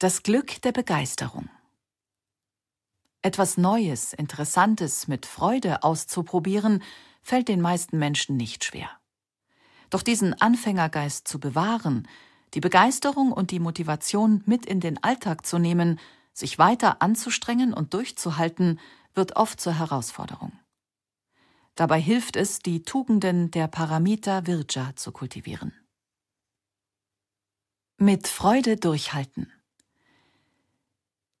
Das Glück der Begeisterung. Etwas Neues, Interessantes mit Freude auszuprobieren, fällt den meisten Menschen nicht schwer. Doch diesen Anfängergeist zu bewahren, die Begeisterung und die Motivation mit in den Alltag zu nehmen, sich weiter anzustrengen und durchzuhalten, wird oft zur Herausforderung. Dabei hilft es, die Tugenden der Paramita Virja zu kultivieren. Mit Freude durchhalten.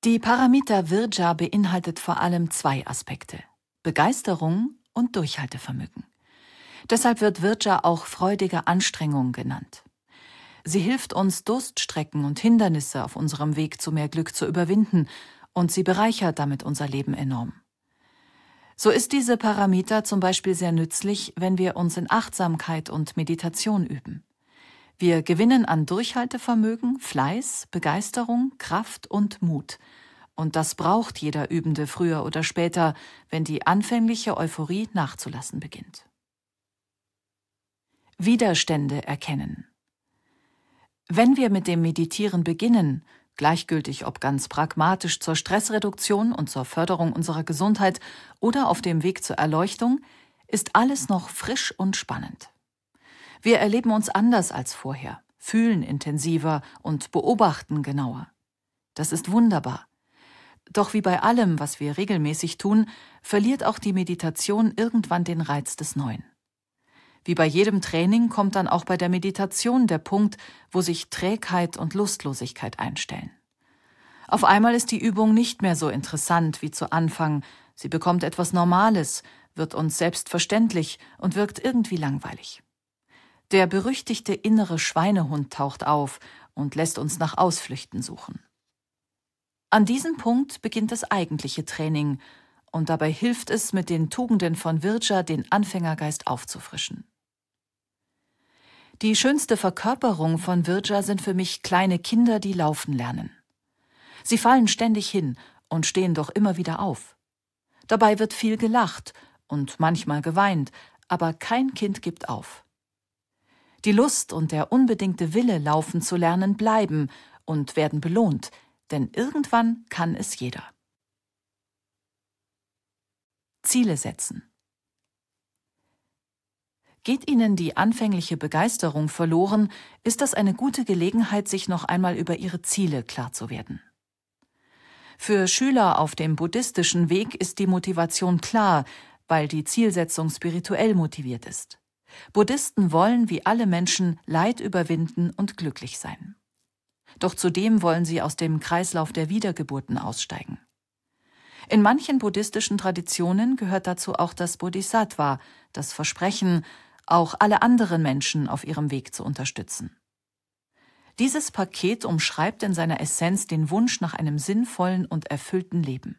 Die Paramita Virja beinhaltet vor allem zwei Aspekte, Begeisterung und Durchhaltevermögen. Deshalb wird Virja auch freudige Anstrengung genannt. Sie hilft uns, Durststrecken und Hindernisse auf unserem Weg zu mehr Glück zu überwinden, und sie bereichert damit unser Leben enorm. So ist diese Paramita zum Beispiel sehr nützlich, wenn wir uns in Achtsamkeit und Meditation üben. Wir gewinnen an Durchhaltevermögen, Fleiß, Begeisterung, Kraft und Mut. Und das braucht jeder Übende früher oder später, wenn die anfängliche Euphorie nachzulassen beginnt. Widerstände erkennen. Wenn wir mit dem Meditieren beginnen, gleichgültig ob ganz pragmatisch zur Stressreduktion und zur Förderung unserer Gesundheit oder auf dem Weg zur Erleuchtung, ist alles noch frisch und spannend. Wir erleben uns anders als vorher, fühlen intensiver und beobachten genauer. Das ist wunderbar. Doch wie bei allem, was wir regelmäßig tun, verliert auch die Meditation irgendwann den Reiz des Neuen. Wie bei jedem Training kommt dann auch bei der Meditation der Punkt, wo sich Trägheit und Lustlosigkeit einstellen. Auf einmal ist die Übung nicht mehr so interessant wie zu Anfang, sie bekommt etwas Normales, wird uns selbstverständlich und wirkt irgendwie langweilig. Der berüchtigte innere Schweinehund taucht auf und lässt uns nach Ausflüchten suchen. An diesem Punkt beginnt das eigentliche Training, und dabei hilft es, mit den Tugenden von Virja den Anfängergeist aufzufrischen. Die schönste Verkörperung von Virja sind für mich kleine Kinder, die laufen lernen. Sie fallen ständig hin und stehen doch immer wieder auf. Dabei wird viel gelacht und manchmal geweint, aber kein Kind gibt auf. Die Lust und der unbedingte Wille, laufen zu lernen, bleiben und werden belohnt, denn irgendwann kann es jeder. Ziele setzen. Geht Ihnen die anfängliche Begeisterung verloren, ist das eine gute Gelegenheit, sich noch einmal über Ihre Ziele klar zu werden. Für Schüler auf dem buddhistischen Weg ist die Motivation klar, weil die Zielsetzung spirituell motiviert ist. Buddhisten wollen wie alle Menschen Leid überwinden und glücklich sein. Doch zudem wollen sie aus dem Kreislauf der Wiedergeburten aussteigen. In manchen buddhistischen Traditionen gehört dazu auch das Bodhisattva, das Versprechen, auch alle anderen Menschen auf ihrem Weg zu unterstützen. Dieses Paket umschreibt in seiner Essenz den Wunsch nach einem sinnvollen und erfüllten Leben.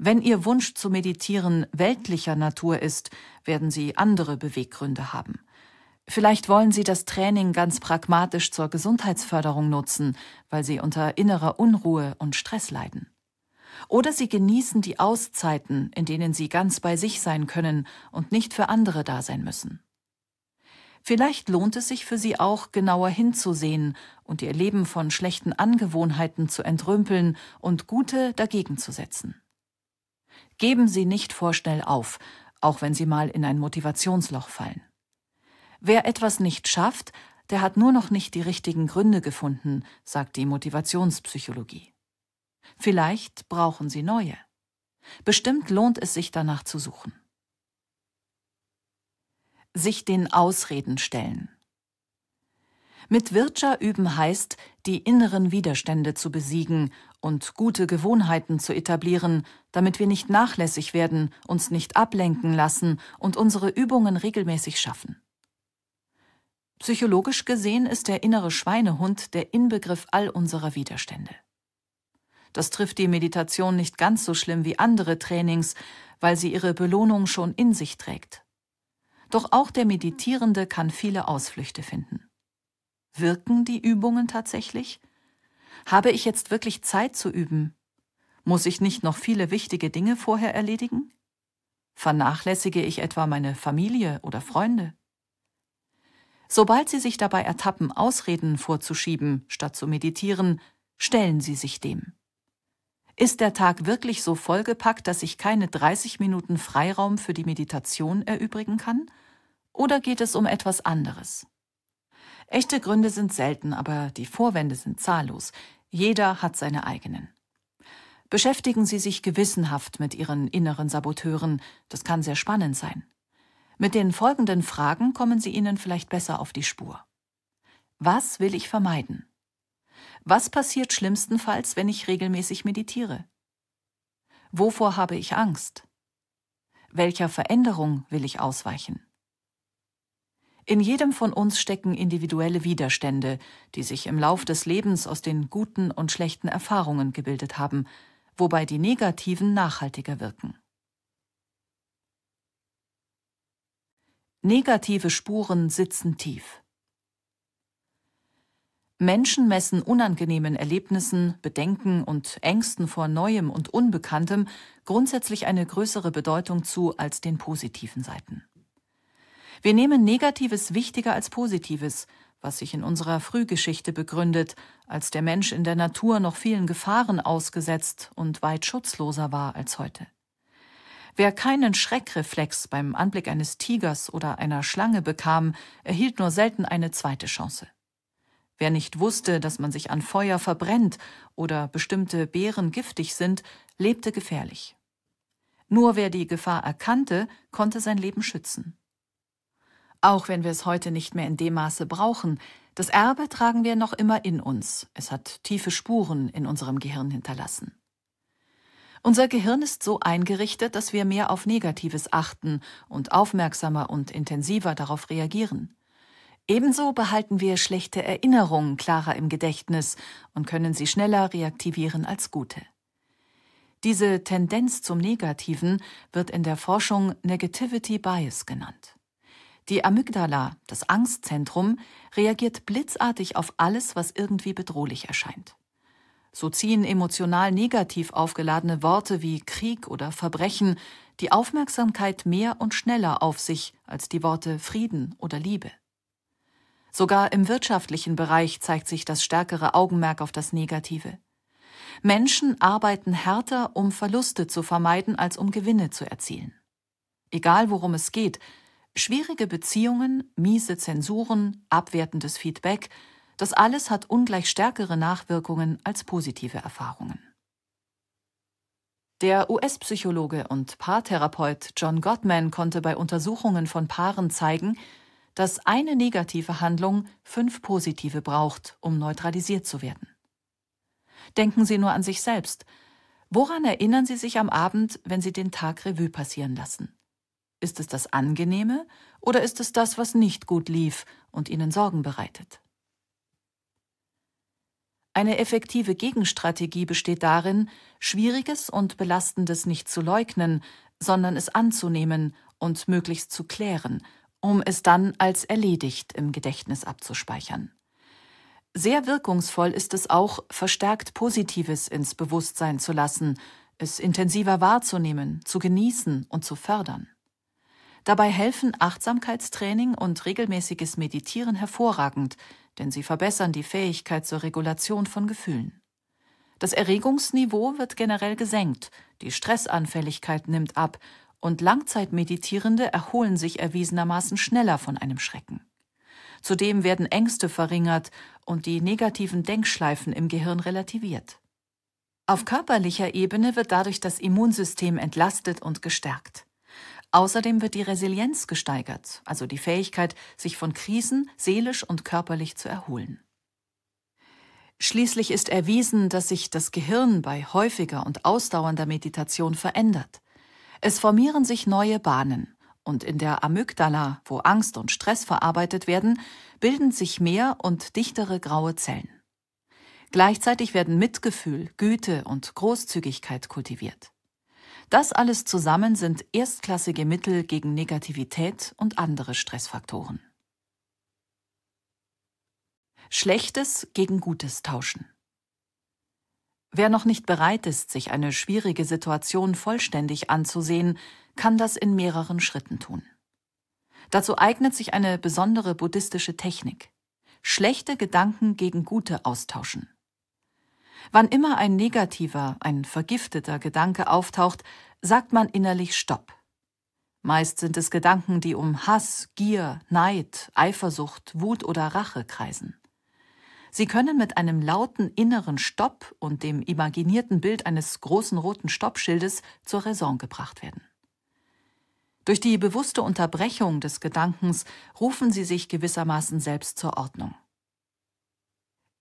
Wenn Ihr Wunsch zu meditieren weltlicher Natur ist, werden Sie andere Beweggründe haben. Vielleicht wollen Sie das Training ganz pragmatisch zur Gesundheitsförderung nutzen, weil Sie unter innerer Unruhe und Stress leiden. Oder Sie genießen die Auszeiten, in denen Sie ganz bei sich sein können und nicht für andere da sein müssen. Vielleicht lohnt es sich für Sie auch, genauer hinzusehen und Ihr Leben von schlechten Angewohnheiten zu entrümpeln und gute dagegen zu setzen. Geben Sie nicht vorschnell auf, auch wenn Sie mal in ein Motivationsloch fallen. Wer etwas nicht schafft, der hat nur noch nicht die richtigen Gründe gefunden, sagt die Motivationspsychologie. Vielleicht brauchen Sie neue. Bestimmt lohnt es sich danach zu suchen. Sich den Ausreden stellen. Mit Wirtschaft üben heißt, die inneren Widerstände zu besiegen und gute Gewohnheiten zu etablieren, damit wir nicht nachlässig werden, uns nicht ablenken lassen und unsere Übungen regelmäßig schaffen. Psychologisch gesehen ist der innere Schweinehund der Inbegriff all unserer Widerstände. Das trifft die Meditation nicht ganz so schlimm wie andere Trainings, weil sie ihre Belohnung schon in sich trägt. Doch auch der Meditierende kann viele Ausflüchte finden. Wirken die Übungen tatsächlich? Habe ich jetzt wirklich Zeit zu üben? Muss ich nicht noch viele wichtige Dinge vorher erledigen? Vernachlässige ich etwa meine Familie oder Freunde? Sobald Sie sich dabei ertappen, Ausreden vorzuschieben, statt zu meditieren, stellen Sie sich dem. Ist der Tag wirklich so vollgepackt, dass ich keine 30 Minuten Freiraum für die Meditation erübrigen kann? Oder geht es um etwas anderes? Echte Gründe sind selten, aber die Vorwände sind zahllos. Jeder hat seine eigenen. Beschäftigen Sie sich gewissenhaft mit Ihren inneren Saboteuren, das kann sehr spannend sein. Mit den folgenden Fragen kommen Sie ihnen vielleicht besser auf die Spur. Was will ich vermeiden? Was passiert schlimmstenfalls, wenn ich regelmäßig meditiere? Wovor habe ich Angst? Welcher Veränderung will ich ausweichen? In jedem von uns stecken individuelle Widerstände, die sich im Lauf des Lebens aus den guten und schlechten Erfahrungen gebildet haben, wobei die negativen nachhaltiger wirken. Negative Spuren sitzen tief. Menschen messen unangenehmen Erlebnissen, Bedenken und Ängsten vor Neuem und Unbekanntem grundsätzlich eine größere Bedeutung zu als den positiven Seiten. Wir nehmen Negatives wichtiger als Positives, was sich in unserer Frühgeschichte begründet, als der Mensch in der Natur noch vielen Gefahren ausgesetzt und weit schutzloser war als heute. Wer keinen Schreckreflex beim Anblick eines Tigers oder einer Schlange bekam, erhielt nur selten eine zweite Chance. Wer nicht wusste, dass man sich an Feuer verbrennt oder bestimmte Beeren giftig sind, lebte gefährlich. Nur wer die Gefahr erkannte, konnte sein Leben schützen. Auch wenn wir es heute nicht mehr in dem Maße brauchen, das Erbe tragen wir noch immer in uns. Es hat tiefe Spuren in unserem Gehirn hinterlassen. Unser Gehirn ist so eingerichtet, dass wir mehr auf Negatives achten und aufmerksamer und intensiver darauf reagieren. Ebenso behalten wir schlechte Erinnerungen klarer im Gedächtnis und können sie schneller reaktivieren als gute. Diese Tendenz zum Negativen wird in der Forschung Negativity Bias genannt. Die Amygdala, das Angstzentrum, reagiert blitzartig auf alles, was irgendwie bedrohlich erscheint. So ziehen emotional negativ aufgeladene Worte wie Krieg oder Verbrechen die Aufmerksamkeit mehr und schneller auf sich als die Worte Frieden oder Liebe. Sogar im wirtschaftlichen Bereich zeigt sich das stärkere Augenmerk auf das Negative. Menschen arbeiten härter, um Verluste zu vermeiden, als um Gewinne zu erzielen. Egal worum es geht, Schwierige Beziehungen, miese Zensuren, abwertendes Feedback, das alles hat ungleich stärkere Nachwirkungen als positive Erfahrungen. Der US-Psychologe und Paartherapeut John Gottman konnte bei Untersuchungen von Paaren zeigen, dass eine negative Handlung fünf positive braucht, um neutralisiert zu werden. Denken Sie nur an sich selbst. Woran erinnern Sie sich am Abend, wenn Sie den Tag Revue passieren lassen? Ist es das Angenehme oder ist es das, was nicht gut lief und ihnen Sorgen bereitet? Eine effektive Gegenstrategie besteht darin, Schwieriges und Belastendes nicht zu leugnen, sondern es anzunehmen und möglichst zu klären, um es dann als erledigt im Gedächtnis abzuspeichern. Sehr wirkungsvoll ist es auch, verstärkt Positives ins Bewusstsein zu lassen, es intensiver wahrzunehmen, zu genießen und zu fördern. Dabei helfen Achtsamkeitstraining und regelmäßiges Meditieren hervorragend, denn sie verbessern die Fähigkeit zur Regulation von Gefühlen. Das Erregungsniveau wird generell gesenkt, die Stressanfälligkeit nimmt ab und Langzeitmeditierende erholen sich erwiesenermaßen schneller von einem Schrecken. Zudem werden Ängste verringert und die negativen Denkschleifen im Gehirn relativiert. Auf körperlicher Ebene wird dadurch das Immunsystem entlastet und gestärkt. Außerdem wird die Resilienz gesteigert, also die Fähigkeit, sich von Krisen seelisch und körperlich zu erholen. Schließlich ist erwiesen, dass sich das Gehirn bei häufiger und ausdauernder Meditation verändert. Es formieren sich neue Bahnen und in der Amygdala, wo Angst und Stress verarbeitet werden, bilden sich mehr und dichtere graue Zellen. Gleichzeitig werden Mitgefühl, Güte und Großzügigkeit kultiviert. Das alles zusammen sind erstklassige Mittel gegen Negativität und andere Stressfaktoren. Schlechtes gegen Gutes tauschen. Wer noch nicht bereit ist, sich eine schwierige Situation vollständig anzusehen, kann das in mehreren Schritten tun. Dazu eignet sich eine besondere buddhistische Technik. Schlechte Gedanken gegen gute austauschen. Wann immer ein negativer, ein vergifteter Gedanke auftaucht, sagt man innerlich Stopp. Meist sind es Gedanken, die um Hass, Gier, Neid, Eifersucht, Wut oder Rache kreisen. Sie können mit einem lauten inneren Stopp und dem imaginierten Bild eines großen roten Stoppschildes zur Raison gebracht werden. Durch die bewusste Unterbrechung des Gedankens rufen sie sich gewissermaßen selbst zur Ordnung.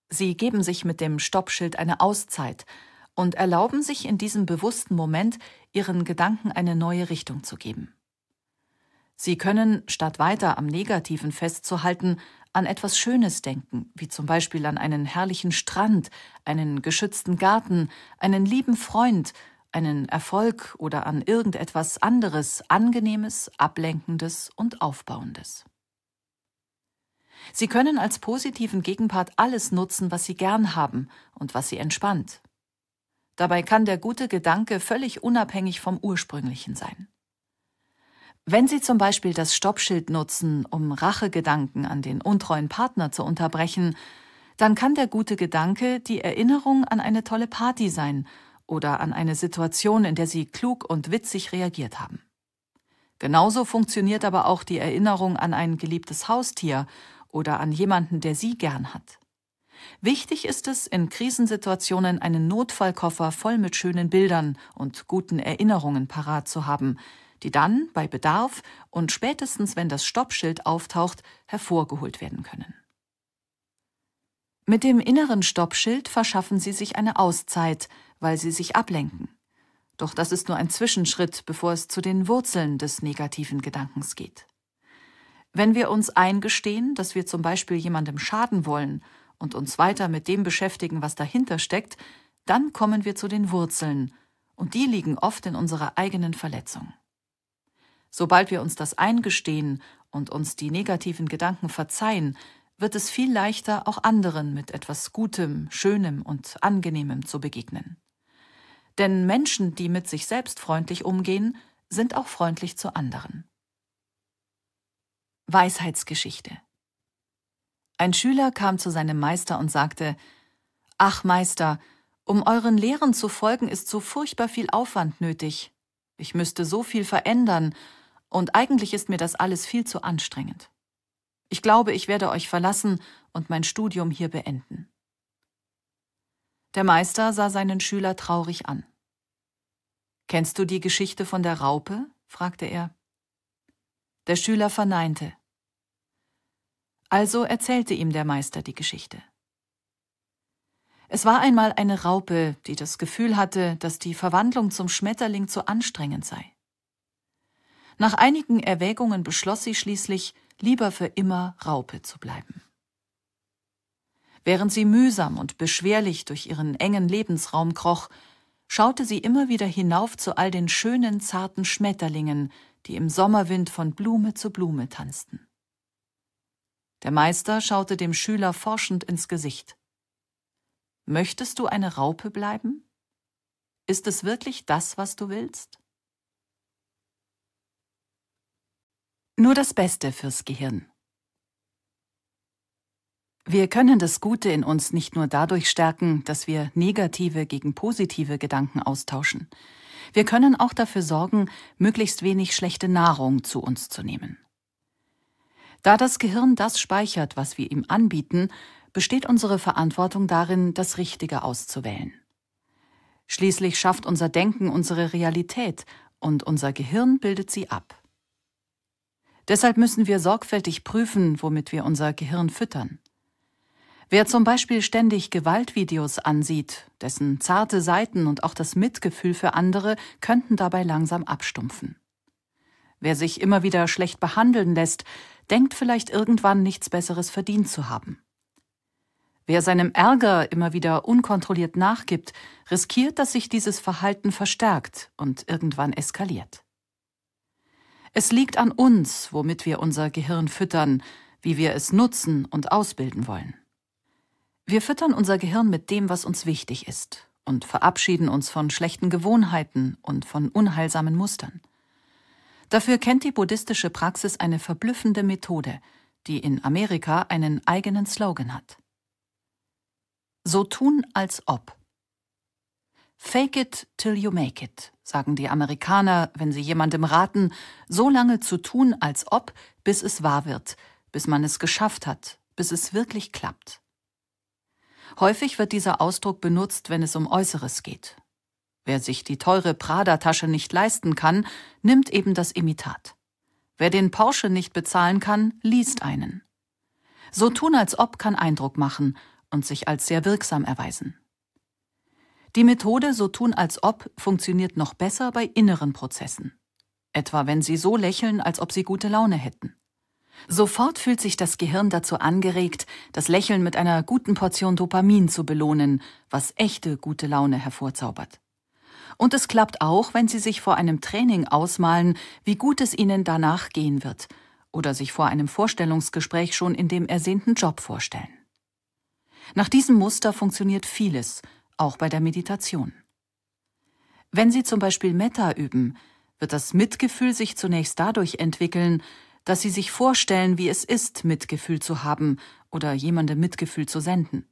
Sie geben sich mit dem Stoppschild eine Auszeit und erlauben sich in diesem bewussten Moment, ihren Gedanken eine neue Richtung zu geben. Sie können, statt weiter am Negativen festzuhalten, an etwas Schönes denken, wie zum Beispiel an einen herrlichen Strand, einen geschützten Garten, einen lieben Freund, einen Erfolg oder an irgendetwas anderes, Angenehmes, Ablenkendes und Aufbauendes. Sie können als positiven Gegenpart alles nutzen, was Sie gern haben und was Sie entspannt. Dabei kann der gute Gedanke völlig unabhängig vom ursprünglichen sein. Wenn Sie zum Beispiel das Stoppschild nutzen, um Rachegedanken an den untreuen Partner zu unterbrechen, dann kann der gute Gedanke die Erinnerung an eine tolle Party sein oder an eine Situation, in der Sie klug und witzig reagiert haben. Genauso funktioniert aber auch die Erinnerung an ein geliebtes Haustier oder an jemanden, der sie gern hat. Wichtig ist es, in Krisensituationen einen Notfallkoffer voll mit schönen Bildern und guten Erinnerungen parat zu haben, die dann bei Bedarf und spätestens, wenn das Stoppschild auftaucht, hervorgeholt werden können. Mit dem inneren Stoppschild verschaffen sie sich eine Auszeit, weil sie sich ablenken. Doch das ist nur ein Zwischenschritt, bevor es zu den Wurzeln des negativen Gedankens geht. Wenn wir uns eingestehen, dass wir zum Beispiel jemandem schaden wollen und uns weiter mit dem beschäftigen, was dahinter steckt, dann kommen wir zu den Wurzeln, und die liegen oft in unserer eigenen Verletzung. Sobald wir uns das eingestehen und uns die negativen Gedanken verzeihen, wird es viel leichter, auch anderen mit etwas Gutem, Schönem und Angenehmem zu begegnen. Denn Menschen, die mit sich selbst freundlich umgehen, sind auch freundlich zu anderen. Weisheitsgeschichte. Ein Schüler kam zu seinem Meister und sagte, Ach Meister, um euren Lehren zu folgen, ist so furchtbar viel Aufwand nötig. Ich müsste so viel verändern, und eigentlich ist mir das alles viel zu anstrengend. Ich glaube, ich werde euch verlassen und mein Studium hier beenden. Der Meister sah seinen Schüler traurig an. Kennst du die Geschichte von der Raupe? fragte er. Der Schüler verneinte. Also erzählte ihm der Meister die Geschichte. Es war einmal eine Raupe, die das Gefühl hatte, dass die Verwandlung zum Schmetterling zu anstrengend sei. Nach einigen Erwägungen beschloss sie schließlich, lieber für immer Raupe zu bleiben. Während sie mühsam und beschwerlich durch ihren engen Lebensraum kroch, schaute sie immer wieder hinauf zu all den schönen, zarten Schmetterlingen, die im Sommerwind von Blume zu Blume tanzten. Der Meister schaute dem Schüler forschend ins Gesicht. Möchtest du eine Raupe bleiben? Ist es wirklich das, was du willst? Nur das Beste fürs Gehirn. Wir können das Gute in uns nicht nur dadurch stärken, dass wir negative gegen positive Gedanken austauschen. Wir können auch dafür sorgen, möglichst wenig schlechte Nahrung zu uns zu nehmen. Da das Gehirn das speichert, was wir ihm anbieten, besteht unsere Verantwortung darin, das Richtige auszuwählen. Schließlich schafft unser Denken unsere Realität und unser Gehirn bildet sie ab. Deshalb müssen wir sorgfältig prüfen, womit wir unser Gehirn füttern. Wer zum Beispiel ständig Gewaltvideos ansieht, dessen zarte Seiten und auch das Mitgefühl für andere könnten dabei langsam abstumpfen. Wer sich immer wieder schlecht behandeln lässt, denkt vielleicht irgendwann nichts Besseres verdient zu haben. Wer seinem Ärger immer wieder unkontrolliert nachgibt, riskiert, dass sich dieses Verhalten verstärkt und irgendwann eskaliert. Es liegt an uns, womit wir unser Gehirn füttern, wie wir es nutzen und ausbilden wollen. Wir füttern unser Gehirn mit dem, was uns wichtig ist und verabschieden uns von schlechten Gewohnheiten und von unheilsamen Mustern. Dafür kennt die buddhistische Praxis eine verblüffende Methode, die in Amerika einen eigenen Slogan hat. So tun als ob. Fake it till you make it, sagen die Amerikaner, wenn sie jemandem raten, so lange zu tun als ob, bis es wahr wird, bis man es geschafft hat, bis es wirklich klappt. Häufig wird dieser Ausdruck benutzt, wenn es um Äußeres geht. Wer sich die teure Prada-Tasche nicht leisten kann, nimmt eben das Imitat. Wer den Porsche nicht bezahlen kann, liest einen. So tun als ob kann Eindruck machen und sich als sehr wirksam erweisen. Die Methode so tun als ob funktioniert noch besser bei inneren Prozessen. Etwa wenn Sie so lächeln, als ob Sie gute Laune hätten. Sofort fühlt sich das Gehirn dazu angeregt, das Lächeln mit einer guten Portion Dopamin zu belohnen, was echte gute Laune hervorzaubert. Und es klappt auch, wenn Sie sich vor einem Training ausmalen, wie gut es Ihnen danach gehen wird, oder sich vor einem Vorstellungsgespräch schon in dem ersehnten Job vorstellen. Nach diesem Muster funktioniert vieles, auch bei der Meditation. Wenn Sie zum Beispiel Metta üben, wird das Mitgefühl sich zunächst dadurch entwickeln, dass sie sich vorstellen, wie es ist, Mitgefühl zu haben oder jemandem Mitgefühl zu senden.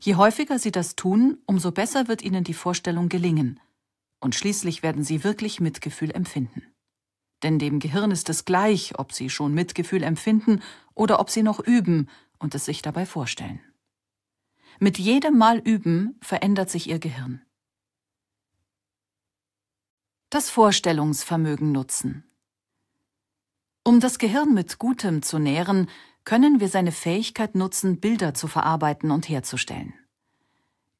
Je häufiger sie das tun, umso besser wird ihnen die Vorstellung gelingen. Und schließlich werden sie wirklich Mitgefühl empfinden. Denn dem Gehirn ist es gleich, ob sie schon Mitgefühl empfinden oder ob sie noch üben und es sich dabei vorstellen. Mit jedem Mal üben verändert sich ihr Gehirn. Das Vorstellungsvermögen nutzen. Um das Gehirn mit Gutem zu nähren, können wir seine Fähigkeit nutzen, Bilder zu verarbeiten und herzustellen.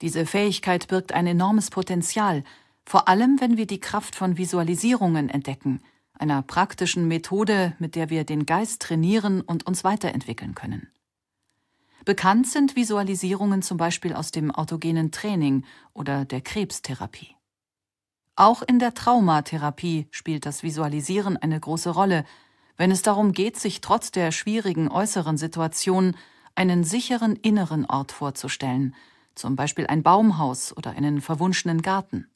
Diese Fähigkeit birgt ein enormes Potenzial, vor allem wenn wir die Kraft von Visualisierungen entdecken, einer praktischen Methode, mit der wir den Geist trainieren und uns weiterentwickeln können. Bekannt sind Visualisierungen zum Beispiel aus dem autogenen Training oder der Krebstherapie. Auch in der Traumatherapie spielt das Visualisieren eine große Rolle, wenn es darum geht, sich trotz der schwierigen äußeren Situation einen sicheren inneren Ort vorzustellen, zum Beispiel ein Baumhaus oder einen verwunschenen Garten.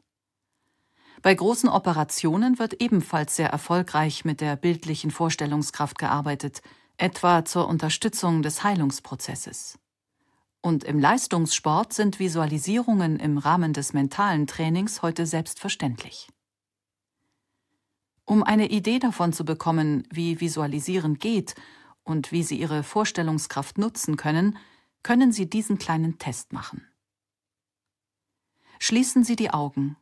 Bei großen Operationen wird ebenfalls sehr erfolgreich mit der bildlichen Vorstellungskraft gearbeitet, etwa zur Unterstützung des Heilungsprozesses. Und im Leistungssport sind Visualisierungen im Rahmen des mentalen Trainings heute selbstverständlich. Um eine Idee davon zu bekommen, wie Visualisieren geht und wie Sie Ihre Vorstellungskraft nutzen können, können Sie diesen kleinen Test machen. Schließen Sie die Augen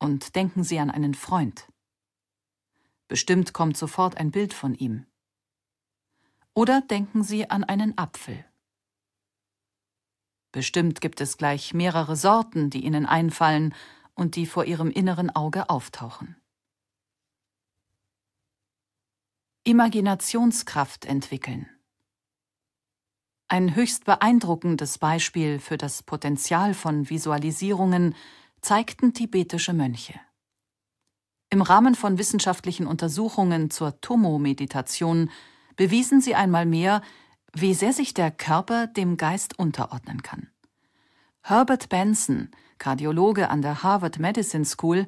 und denken Sie an einen Freund. Bestimmt kommt sofort ein Bild von ihm. Oder denken Sie an einen Apfel. Bestimmt gibt es gleich mehrere Sorten, die Ihnen einfallen und die vor Ihrem inneren Auge auftauchen. Imaginationskraft entwickeln. Ein höchst beeindruckendes Beispiel für das Potenzial von Visualisierungen zeigten tibetische Mönche. Im Rahmen von wissenschaftlichen Untersuchungen zur Tomo-Meditation bewiesen sie einmal mehr, wie sehr sich der Körper dem Geist unterordnen kann. Herbert Benson, Kardiologe an der Harvard Medicine School,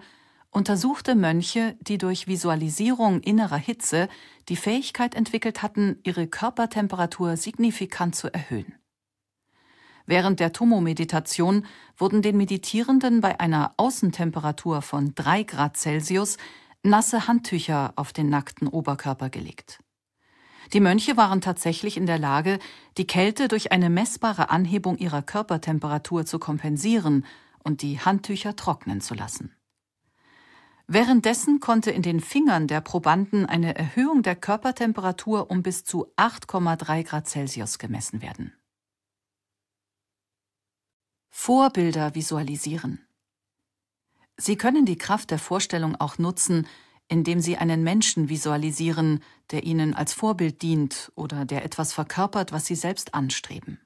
untersuchte Mönche, die durch Visualisierung innerer Hitze die Fähigkeit entwickelt hatten, ihre Körpertemperatur signifikant zu erhöhen. Während der Tomo-Meditation wurden den Meditierenden bei einer Außentemperatur von 3 Grad Celsius nasse Handtücher auf den nackten Oberkörper gelegt. Die Mönche waren tatsächlich in der Lage, die Kälte durch eine messbare Anhebung ihrer Körpertemperatur zu kompensieren und die Handtücher trocknen zu lassen. Währenddessen konnte in den Fingern der Probanden eine Erhöhung der Körpertemperatur um bis zu 8,3 Grad Celsius gemessen werden. Vorbilder visualisieren. Sie können die Kraft der Vorstellung auch nutzen, indem Sie einen Menschen visualisieren, der Ihnen als Vorbild dient oder der etwas verkörpert, was Sie selbst anstreben.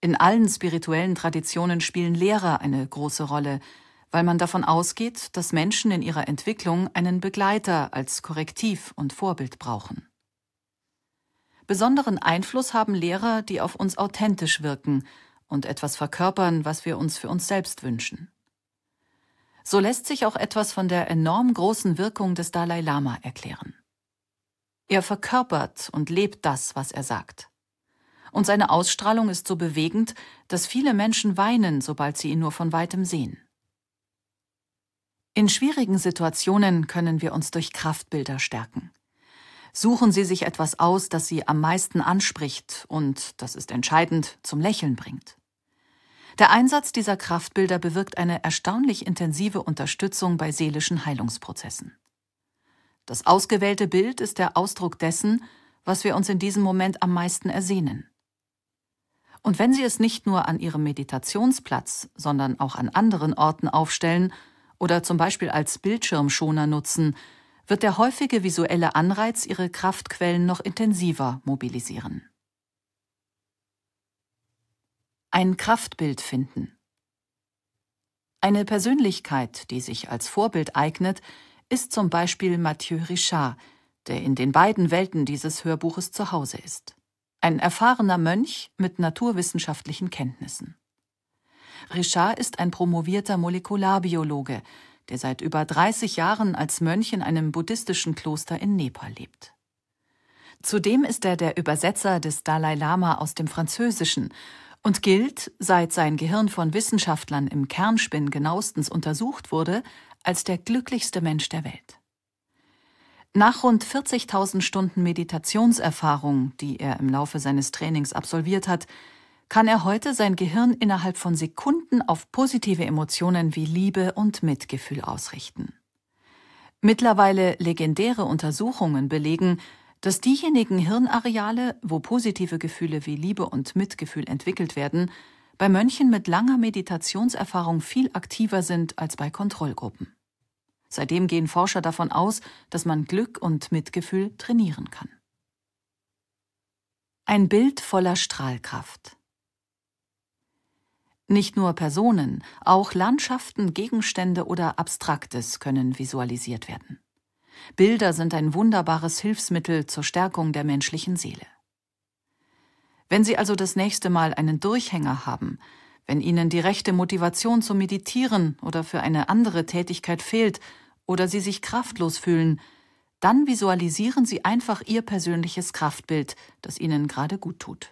In allen spirituellen Traditionen spielen Lehrer eine große Rolle, weil man davon ausgeht, dass Menschen in ihrer Entwicklung einen Begleiter als Korrektiv und Vorbild brauchen. Besonderen Einfluss haben Lehrer, die auf uns authentisch wirken und etwas verkörpern, was wir uns für uns selbst wünschen. So lässt sich auch etwas von der enorm großen Wirkung des Dalai Lama erklären. Er verkörpert und lebt das, was er sagt. Und seine Ausstrahlung ist so bewegend, dass viele Menschen weinen, sobald sie ihn nur von weitem sehen. In schwierigen Situationen können wir uns durch Kraftbilder stärken. Suchen Sie sich etwas aus, das Sie am meisten anspricht und, das ist entscheidend, zum Lächeln bringt. Der Einsatz dieser Kraftbilder bewirkt eine erstaunlich intensive Unterstützung bei seelischen Heilungsprozessen. Das ausgewählte Bild ist der Ausdruck dessen, was wir uns in diesem Moment am meisten ersehnen. Und wenn Sie es nicht nur an Ihrem Meditationsplatz, sondern auch an anderen Orten aufstellen, oder zum Beispiel als Bildschirmschoner nutzen, wird der häufige visuelle Anreiz ihre Kraftquellen noch intensiver mobilisieren. Ein Kraftbild finden. Eine Persönlichkeit, die sich als Vorbild eignet, ist zum Beispiel Mathieu Richard, der in den beiden Welten dieses Hörbuches zu Hause ist. Ein erfahrener Mönch mit naturwissenschaftlichen Kenntnissen. Richard ist ein promovierter Molekularbiologe, der seit über 30 Jahren als Mönch in einem buddhistischen Kloster in Nepal lebt. Zudem ist er der Übersetzer des Dalai Lama aus dem Französischen und gilt, seit sein Gehirn von Wissenschaftlern im Kernspinn genauestens untersucht wurde, als der glücklichste Mensch der Welt. Nach rund 40.000 Stunden Meditationserfahrung, die er im Laufe seines Trainings absolviert hat, kann er heute sein Gehirn innerhalb von Sekunden auf positive Emotionen wie Liebe und Mitgefühl ausrichten. Mittlerweile legendäre Untersuchungen belegen, dass diejenigen Hirnareale, wo positive Gefühle wie Liebe und Mitgefühl entwickelt werden, bei Mönchen mit langer Meditationserfahrung viel aktiver sind als bei Kontrollgruppen. Seitdem gehen Forscher davon aus, dass man Glück und Mitgefühl trainieren kann. Ein Bild voller Strahlkraft. Nicht nur Personen, auch Landschaften, Gegenstände oder Abstraktes können visualisiert werden. Bilder sind ein wunderbares Hilfsmittel zur Stärkung der menschlichen Seele. Wenn Sie also das nächste Mal einen Durchhänger haben, wenn Ihnen die rechte Motivation zum Meditieren oder für eine andere Tätigkeit fehlt oder Sie sich kraftlos fühlen, dann visualisieren Sie einfach Ihr persönliches Kraftbild, das Ihnen gerade gut tut.